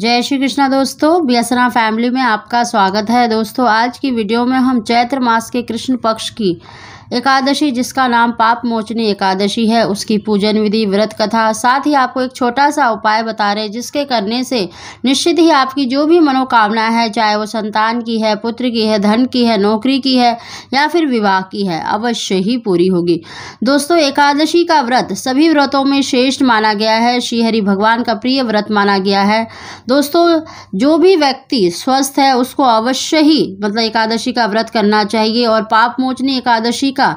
जय श्री कृष्णा दोस्तों बियसना फैमिली में आपका स्वागत है दोस्तों आज की वीडियो में हम चैत्र मास के कृष्ण पक्ष की एकादशी जिसका नाम पाप मोचनी एकादशी है उसकी पूजन विधि व्रत कथा साथ ही आपको एक छोटा सा उपाय बता रहे जिसके करने से निश्चित ही आपकी जो भी मनोकामना है चाहे वो संतान की है पुत्र की है धन की है नौकरी की है या फिर विवाह की है अवश्य ही पूरी होगी दोस्तों एकादशी का व्रत सभी व्रतों में श्रेष्ठ माना गया है श्रीहरि भगवान का प्रिय व्रत माना गया है दोस्तों जो भी व्यक्ति स्वस्थ है उसको अवश्य ही मतलब एकादशी का व्रत करना चाहिए और पाप मोचनी एकादशी का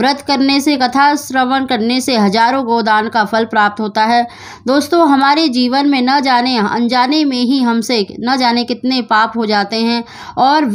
व्रत करने से कथा श्रवण करने से हजारों गोदान का फल प्राप्त होता है दोस्तों हमारे जीवन में न जाने अनजाने में ही हमसे न जाने कितने पाप हो जाते हैं और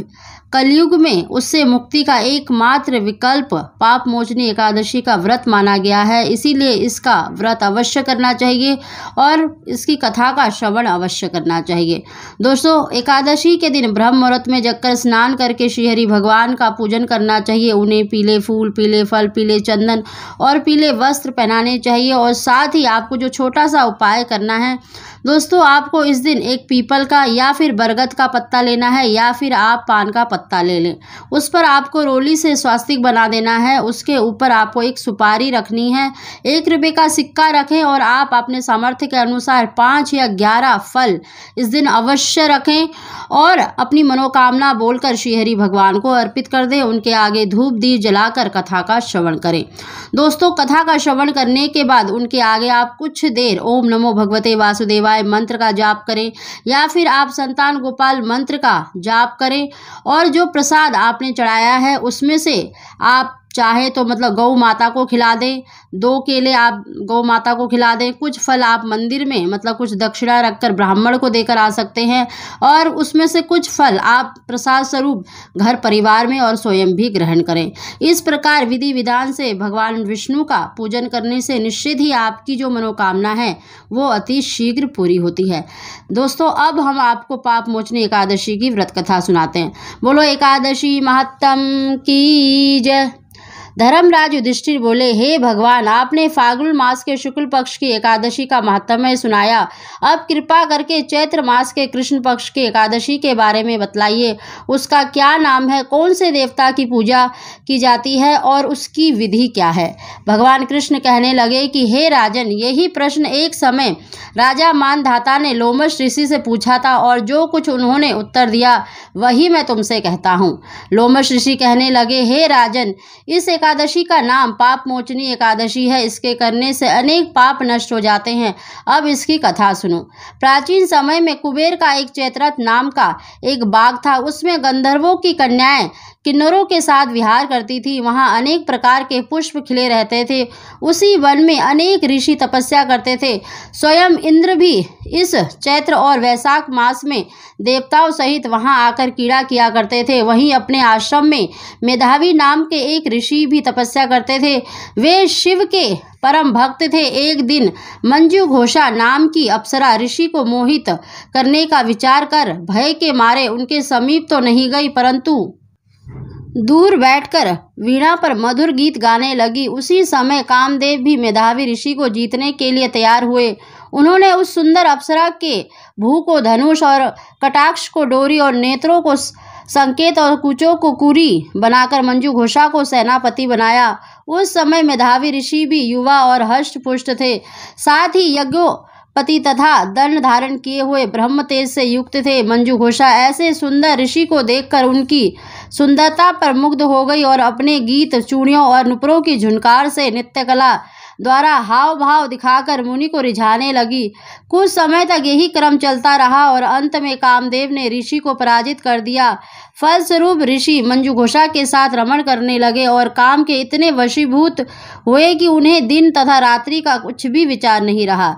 कलयुग में उससे मुक्ति का एकमात्र विकल्प पाप मोचनी एकादशी का व्रत माना गया है इसीलिए इसका व्रत अवश्य करना चाहिए और इसकी कथा का श्रवण अवश्य करना चाहिए दोस्तों एकादशी के दिन ब्रह्म मुहूर्त में जगकर स्नान करके श्रीहरि भगवान का पूजन करना चाहिए उन्हें पीले फूल पीले फल पीले चंदन और पीले वस्त्र पहनाने चाहिए और साथ ही आपको जो छोटा सा उपाय करना है दोस्तों आपको इस दिन एक पीपल का या फिर बरगद का पत्ता लेना है या फिर आप पान का पत्ता ले लें उस पर आपको रोली से स्वास्तिक बना देना है उसके ऊपर आपको एक सुपारी रखनी है एक रुपये का सिक्का रखें और आप अपने सामर्थ्य के अनुसार पाँच या ग्यारह फल इस दिन अवश्य रखें और अपनी मनोकामना बोलकर श्रीहरी भगवान को अर्पित कर दें उनके आगे धूप दी जलाकर कथा का श्रवण करें दोस्तों कथा का श्रवण करने के बाद उनके आगे आप कुछ देर ओम नमो भगवते वासुदेवा शिवाय मंत्र का जाप करें या फिर आप संतान गोपाल मंत्र का जाप करें और जो प्रसाद आपने चढ़ाया है उसमें से आप चाहे तो मतलब गौ माता को खिला दें दो केले आप गौ माता को खिला दें कुछ फल आप मंदिर में मतलब कुछ दक्षिणा रखकर ब्राह्मण को देकर आ सकते हैं और उसमें से कुछ फल आप प्रसाद स्वरूप घर परिवार में और स्वयं भी ग्रहण करें इस प्रकार विधि विधान से भगवान विष्णु का पूजन करने से निश्चित ही आपकी जो मनोकामना है वो अति शीघ्र पूरी होती है दोस्तों अब हम आपको पाप मोचनी एकादशी की व्रत कथा सुनाते हैं बोलो एकादशी महत्तम की जय धर्मराज युधिष्ठिर बोले हे भगवान आपने फागुन मास के शुक्ल पक्ष की एकादशी का महात्म्य सुनाया अब कृपा करके चैत्र मास के कृष्ण पक्ष की एकादशी के बारे में बतलाइए उसका क्या नाम है कौन से देवता की पूजा की जाती है और उसकी विधि क्या है भगवान कृष्ण कहने लगे कि हे राजन यही प्रश्न एक समय राजा मानधाता ने लोमश ऋषि से पूछा था और जो कुछ उन्होंने उत्तर दिया वही मैं तुमसे कहता हूँ लोमश ऋषि कहने लगे हे राजन इस एक एकादशी का नाम पाप मोचनी एकादशी है इसके करने से अनेक पाप नष्ट हो जाते हैं अब इसकी कथा सुनो प्राचीन समय में कुबेर का एक चैत्रथ नाम का एक बाग था उसमें गंधर्वों की कन्याएं किन्नरों के साथ विहार करती थी वहाँ अनेक प्रकार के पुष्प खिले रहते थे उसी वन में अनेक ऋषि तपस्या करते थे स्वयं इंद्र भी इस चैत्र और वैशाख मास में देवताओं सहित वहाँ आकर कीड़ा किया करते थे वहीं अपने आश्रम में मेधावी नाम के एक ऋषि भी तपस्या करते थे वे शिव के परम भक्त थे एक दिन मंजू घोषा नाम की अप्सरा ऋषि को मोहित करने का विचार कर भय के मारे उनके समीप तो नहीं गई परंतु दूर बैठकर वीणा पर मधुर गीत गाने लगी उसी समय कामदेव भी मेधावी ऋषि को जीतने के लिए तैयार हुए उन्होंने उस सुंदर अप्सरा के भू को धनुष और कटाक्ष को डोरी और नेत्रों को संकेत और कुचों को कुरी बनाकर मंजू घोषा को सेनापति बनाया उस समय मेधावी ऋषि भी युवा और हष्ट पुष्ट थे साथ ही यज्ञों पति तथा दंड धारण किए हुए ब्रह्म तेज से युक्त थे मंजू घोषा ऐसे सुंदर ऋषि को देखकर उनकी सुंदरता पर मुग्ध हो गई और अपने गीत चूड़ियों और नुपुरों की झुनकार से नृत्यकला द्वारा हाव भाव दिखाकर मुनि को रिझाने लगी कुछ समय तक यही क्रम चलता रहा और अंत में कामदेव ने ऋषि को पराजित कर दिया फलस्वरूप ऋषि मंजू घोषा के साथ रमण करने लगे और काम के इतने वशीभूत हुए कि उन्हें दिन तथा रात्रि का कुछ भी विचार नहीं रहा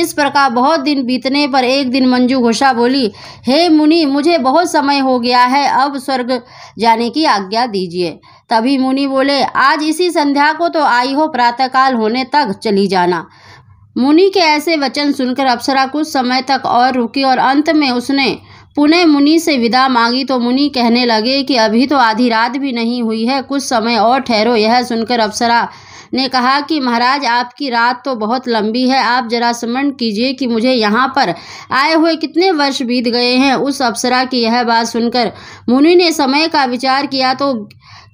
इस प्रकार बहुत दिन बीतने पर एक दिन मंजू घोषा बोली हे मुनि मुझे बहुत समय हो गया है अब स्वर्ग जाने की आज्ञा दीजिए तभी मुनि बोले आज इसी संध्या को तो आई हो प्रातःकाल होने तक चली जाना मुनि के ऐसे वचन सुनकर अप्सरा कुछ समय तक और रुकी और अंत में उसने पुणे मुनि से विदा मांगी तो मुनि कहने लगे कि अभी तो आधी रात भी नहीं हुई है कुछ समय और ठहरो यह सुनकर अप्सरा ने कहा कि महाराज आपकी रात तो बहुत लंबी है आप जरा स्मरण कीजिए कि मुझे यहाँ पर आए हुए कितने वर्ष बीत गए हैं उस अप्सरा की यह बात सुनकर मुनि ने समय का विचार किया तो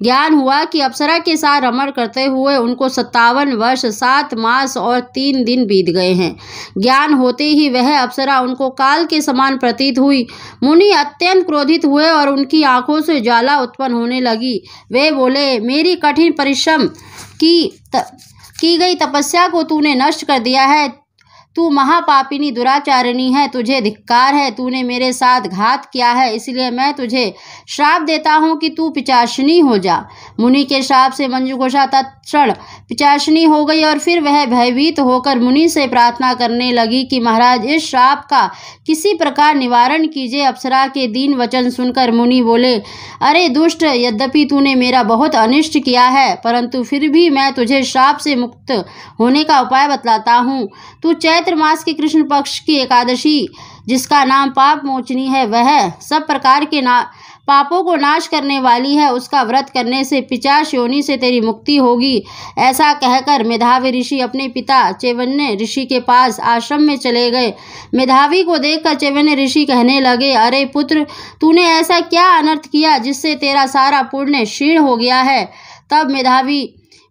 ज्ञान हुआ कि अप्सरा के साथ रमण करते हुए उनको सत्तावन वर्ष सात मास और तीन दिन बीत गए हैं ज्ञान होते ही वह अप्सरा उनको काल के समान प्रतीत हुई मुनि अत्यंत क्रोधित हुए और उनकी आंखों से ज्वाला उत्पन्न होने लगी वे बोले मेरी कठिन परिश्रम की त, की गई तपस्या को तूने नष्ट कर दिया है तू महापापिनी दुराचारिणी है तुझे धिक्कार है तूने मेरे साथ घात किया है इसलिए मैं तुझे श्राप देता हूँ कि तू पिचाशनी हो जा मुनि के श्राप से मंजुघोषा तत्ण पिचाशनी हो गई और फिर वह भयभीत होकर मुनि से प्रार्थना करने लगी कि महाराज इस श्राप का किसी प्रकार निवारण कीजिए अप्सरा के दीन वचन सुनकर मुनि बोले अरे दुष्ट यद्यपि तूने मेरा बहुत अनिष्ट किया है परंतु फिर भी मैं तुझे श्राप से मुक्त होने का उपाय बतलाता हूँ तू चय चैत्र मास के कृष्ण पक्ष की एकादशी जिसका नाम पाप मोचनी है वह सब प्रकार के ना पापों को नाश करने वाली है उसका व्रत करने से पिचाश योनि से तेरी मुक्ति होगी ऐसा कहकर मेधावी ऋषि अपने पिता चैवन्य ऋषि के पास आश्रम में चले गए मेधावी को देखकर चैवन्य ऋषि कहने लगे अरे पुत्र तूने ऐसा क्या अनर्थ किया जिससे तेरा सारा पुण्य क्षीण हो गया है तब मेधावी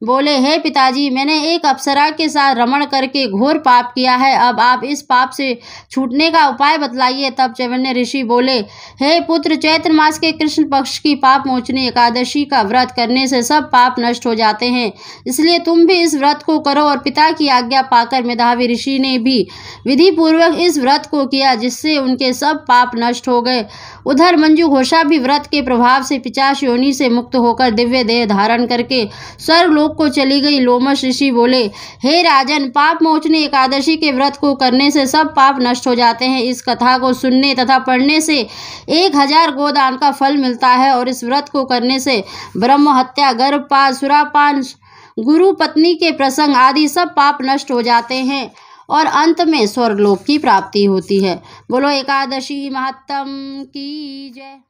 बोले हे पिताजी मैंने एक अप्सरा के साथ रमण करके घोर पाप किया है अब आप इस पाप से छूटने का उपाय बतलाइए तब चैवन्य ऋषि बोले हे पुत्र चैत्र मास के कृष्ण पक्ष की पाप मोचनी एकादशी का व्रत करने से सब पाप नष्ट हो जाते हैं इसलिए तुम भी इस व्रत को करो और पिता की आज्ञा पाकर मेधावी ऋषि ने भी विधि पूर्वक इस व्रत को किया जिससे उनके सब पाप नष्ट हो गए उधर मंजू घोषा भी व्रत के प्रभाव से पिचाश योनि से मुक्त होकर दिव्य देह धारण करके स्वर्गलोक लोक को चली गई लोमस ऋषि बोले हे राजन पाप मोचने एकादशी के व्रत को करने से सब पाप नष्ट हो जाते हैं इस कथा को सुनने तथा पढ़ने से एक हजार गोदान का फल मिलता है और इस व्रत को करने से ब्रह्म हत्या गर्भपात सुरापान गुरु पत्नी के प्रसंग आदि सब पाप नष्ट हो जाते हैं और अंत में स्वर्गलोक की प्राप्ति होती है बोलो एकादशी महत्तम की जय